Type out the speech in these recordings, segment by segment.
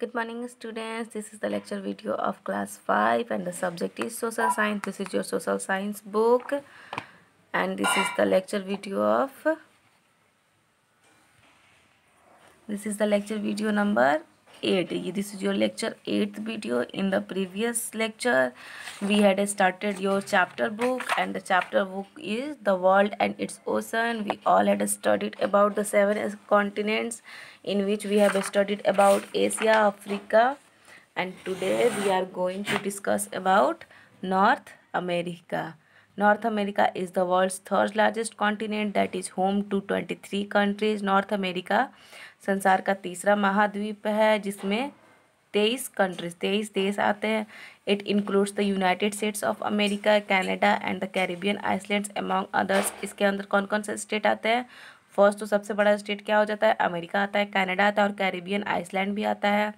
good morning students this is the lecture video of class 5 and the subject is social science this is your social science book and this is the lecture video of this is the lecture video number 8 this is your lecture 8th video in the previous lecture we had started your chapter book and the chapter book is the world and its ocean we all had studied about the seven continents in which we have studied about asia africa and today we are going to discuss about north america North America is the world's third largest continent that is home to twenty three countries North America संसार का तीसरा महाद्वीप है जिसमें तेईस countries तेईस देश आते हैं it includes the United States of America Canada and the Caribbean island among others इसके अंदर कौन कौन से स्टेट आते हैं फर्स्ट तो सबसे बड़ा स्टेट क्या हो जाता है अमेरिका आता है कैनेडा आता है और कैरिबियन आइसलैंड भी आता है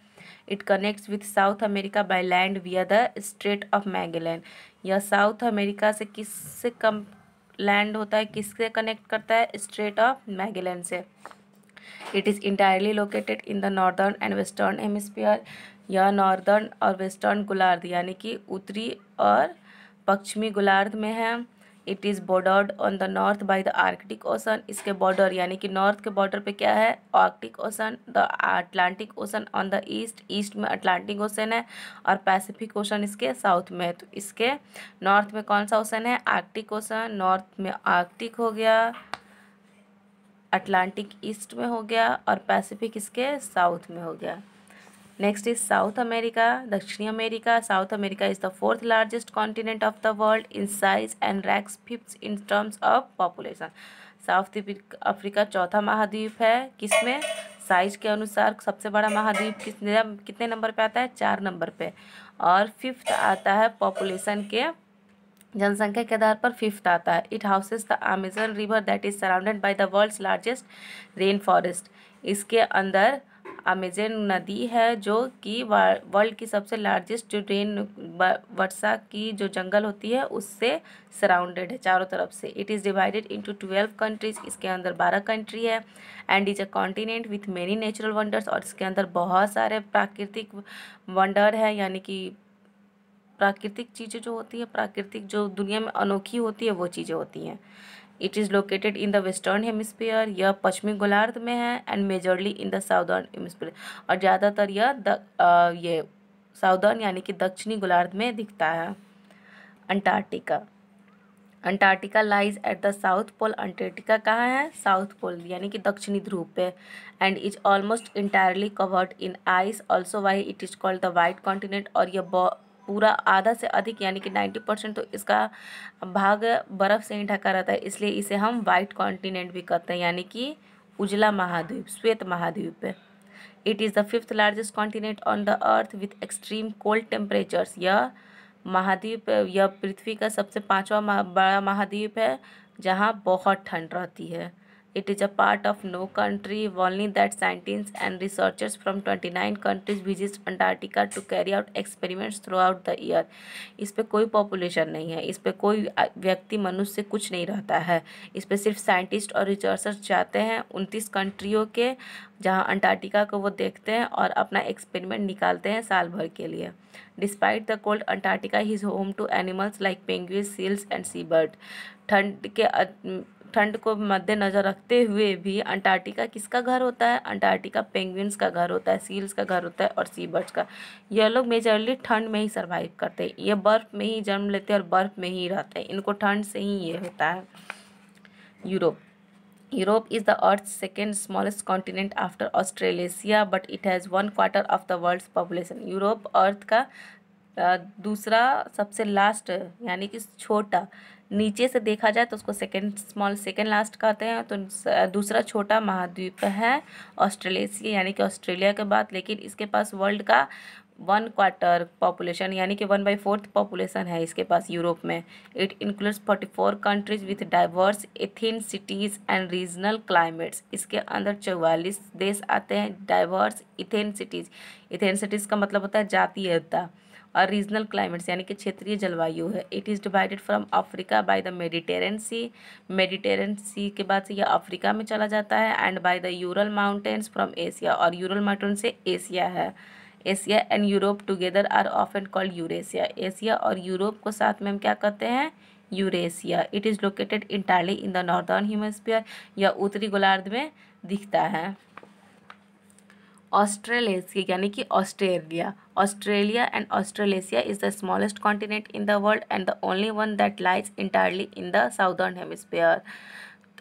it connects with South America by land via the Strait of Magellan यह साउथ अमेरिका से किस से कम लैंड होता है किससे कनेक्ट करता है स्ट्रेट ऑफ मैगेलन से it is entirely located in the northern and western hemisphere यह नॉर्दर्न और वेस्टर्न गोलार्ध यानी कि उत्तरी और पश्चिमी गोलार्ध में है it is bordered on the north by the Arctic Ocean इसके बॉर्डर यानी कि नॉर्थ के बॉर्डर पे क्या है Arctic Ocean the Atlantic Ocean on the east east में अटलांटिक ओशन है और पैसिफिक ओशन इसके साउथ में है तो इसके नॉर्थ में कौन सा ओशन है आर्कटिक ओशन नॉर्थ में आर्कटिक हो गया अटलांटिक ईस्ट में हो गया और पैसिफिक इसके साउथ में हो गया नेक्स्ट इज साउथ अमेरिका दक्षिणी America South America is the fourth largest continent of the world in size and ranks fifth in terms of population South Africa चौथा महाद्वीप है किसमें साइज के अनुसार सबसे बड़ा महाद्वीप कितने कितने नंबर पे आता है चार नंबर पे और फिफ्थ आता है पॉपुलेशन के जनसंख्या के आधार पर फिफ्थ आता है it houses the Amazon river that is surrounded by the world's largest rain forest इसके अंदर अमेजन नदी है जो कि वर्ल्ड की सबसे लार्जेस्ट जो रेन वर्षा की जो जंगल होती है उससे सराउंडेड है चारों तरफ से it is divided into twelve countries इसके अंदर बारह कंट्री है and is a continent with many natural wonders और इसके अंदर बहुत सारे प्राकृतिक वंडर है यानी कि प्राकृतिक चीज़ें जो होती है प्राकृतिक जो दुनिया में अनोखी होती है वो चीज़ें होती हैं it is located in the western hemisphere यह पश्चिमी गोलार्ध में है and majorly in the southern hemisphere और ज़्यादातर यह द ये साउदर्न यानी कि दक्षिणी गोलार्ध में दिखता है Antarctica Antarctica lies at the South Pole Antarctica कहाँ है साउथ पोल यानी कि दक्षिणी ध्रुव पे and is almost entirely covered in ice also why it is called the white continent और यह पूरा आधा से अधिक यानी कि 90 परसेंट तो इसका भाग बर्फ़ से ही ढका रहता है इसलिए इसे हम वाइट कॉन्टिनेंट भी कहते हैं यानी कि उजला महाद्वीप श्वेत महाद्वीप it is the fifth largest continent on the earth with extreme cold temperatures यह महाद्वीप यह पृथ्वी का सबसे पाँचवा बड़ा महाद्वीप है जहाँ बहुत ठंड रहती है It is a part of no country. Only that scientists and researchers from 29 countries visit Antarctica to carry out experiments throughout the year. इस पर कोई पॉपुलेशन नहीं है इस पर कोई व्यक्ति मनुष्य से कुछ नहीं रहता है इस पर सिर्फ साइंटिस्ट और रिसर्चर्स जाते हैं उनतीस कंट्रियों के जहां अंटार्कटिका को वो देखते हैं और अपना एक्सपेरिमेंट निकालते हैं साल भर के लिए despite the cold Antarctica is home to animals like penguin seals and sea bird ठंड के ठंड को मद्देनज़र रखते हुए भी अंटार्कटिका किसका घर होता है अंटार्कटिका पेंगुइन्स का घर होता है सील्स का घर होता है और सी बर्ड्स का यह लोग मेजरली ठंड में ही सर्वाइव करते हैं ये बर्फ़ में ही जन्म लेते हैं और बर्फ़ में ही रहते हैं इनको ठंड से ही ये होता है Europe Europe is the earth second smallest continent after Australasia but it has one quarter of the world population Europe earth का दूसरा सबसे लास्ट यानी कि छोटा नीचे से देखा जाए तो उसको सेकेंड स्मॉल सेकेंड लास्ट कहते हैं तो दूसरा छोटा महाद्वीप है ऑस्ट्रेलेशिया यानी कि ऑस्ट्रेलिया के बाद लेकिन इसके पास वर्ल्ड का वन क्वार्टर पॉपुलेशन यानी कि वन बाई फोर्थ पॉपुलेशन है इसके पास यूरोप में it includes forty four countries with diverse ethnicities and regional climates इसके अंदर चौवालीस देश आते हैं diverse ethnicities ethnicities का मतलब होता है जातीयता और रीजनल क्लाइमेट्स यानी कि क्षेत्रीय जलवायु है it is divided from Africa by the Mediterranean sea Mediterranean sea के बाद से यह अफ्रीका में चला जाता है and by the Ural mountains from Asia और यूरल माउंटेन से एशिया है Asia and Europe together are ऑफ एंड कॉल्ड यूरेशिया एशिया और यूरोप को साथ में हम क्या कहते हैं Eurasia it is located entirely in the northern hemisphere या उत्तरी गोलार्ध में दिखता है Australasia यानी कि Australia Australia and Australasia is the smallest continent in the world and the only one that lies entirely in the southern hemisphere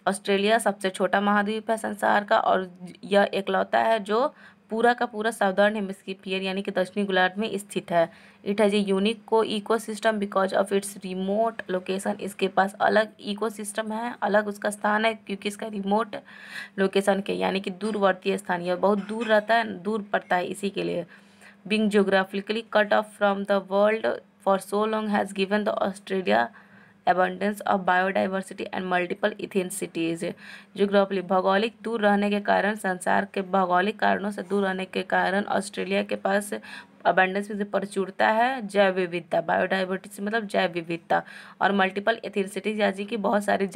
Australia सबसे छोटा महाद्वीप है संसार का और यह एकलौता है जो पूरा का पूरा साउदर्न हेमस्कीपियर यानी कि दक्षिणी गोलार्ध में स्थित है इट हैज़ ए यूनिक को eco because of its remote location इसके पास अलग इको है अलग उसका स्थान है क्योंकि इसका रिमोट लोकेशन के यानी कि दूरवर्ती स्थान यह बहुत दूर रहता है दूर पड़ता है इसी के लिए being geographically cut off from the world for so long has given the Australia abundance of biodiversity and multiple ethnicities geographically भौगोलिक दूर रहने के कारण संसार के भौगोलिक कारणों से दूर रहने के कारण ऑस्ट्रेलिया के पास अबेंडेंस में प्रचुरता है जैव विविधता बायोडाइवर्सिटी मतलब जैव विविधता और मल्टीपल एथेन सिटीज यानी कि बहुत सारी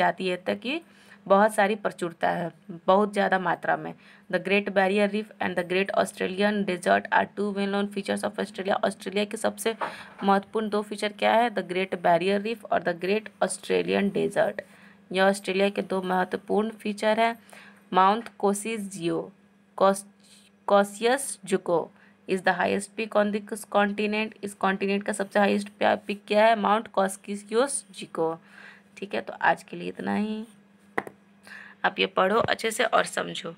तक की बहुत सारी प्रचुरता है बहुत ज़्यादा मात्रा में the Great Barrier Reef and the Great Australian desert are two well known features of Australia Australia के सबसे महत्वपूर्ण दो फीचर क्या है द ग्रेट बैरियर रीफ और द ग्रेट ऑस्ट्रेलियन डेजर्ट यह ऑस्ट्रेलिया के दो महत्वपूर्ण फीचर हैं Mount Kosciuszko is the highest peak on this continent इस कॉन्टिनेंट का सबसे हाइस्ट पिक क्या है माउंट कॉस्कियोस जिको ठीक है तो आज के लिए इतना ही आप ये पढ़ो अच्छे से और समझो